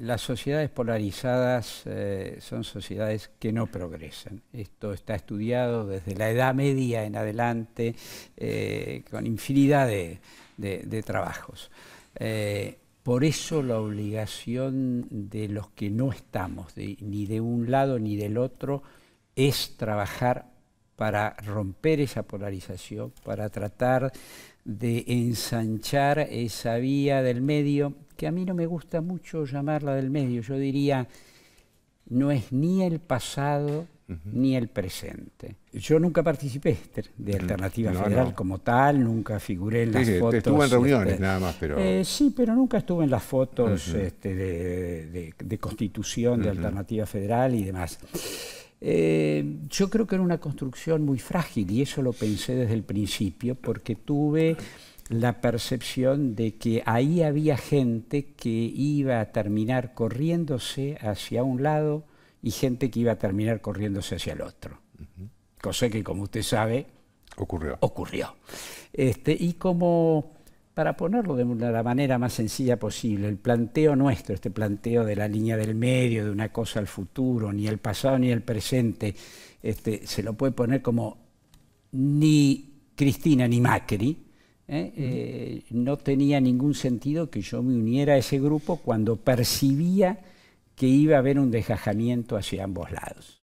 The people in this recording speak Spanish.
las sociedades polarizadas eh, son sociedades que no progresan. Esto está estudiado desde la Edad Media en adelante eh, con infinidad de, trabajos. Eh, por eso la obligación de los que no estamos, ni de un lado ni del otro, es trabajar para romper esa polarización, para tratar de ensanchar esa vía del medio, que a mí no me gusta mucho llamarla del medio, yo diría, no es ni el pasado ni el presente. Yo nunca participé de mm, Alternativa Federal como tal, nunca figuré en las fotos. Estuve en este, reuniones nada más, pero... Eh, sí, pero nunca estuve en las fotos este, de, constitución de Alternativa Federal y demás. Eh, yo creo que era una construcción muy frágil y eso lo pensé desde el principio porque tuve la percepción de que ahí había gente que iba a terminar corriéndose hacia un lado y gente que iba a terminar corriéndose hacia el otro. Cosa que, como usted sabe, ocurrió. ocurrió. Este, y como para ponerlo de la manera más sencilla posible, el planteo nuestro, este planteo de la línea del medio, de una cosa al futuro, ni el pasado ni el presente, este, se lo puede poner como ni Cristina ni Macri. ¿eh? Eh, no tenía ningún sentido que yo me uniera a ese grupo cuando percibía que iba a haber un dejajamiento hacia ambos lados.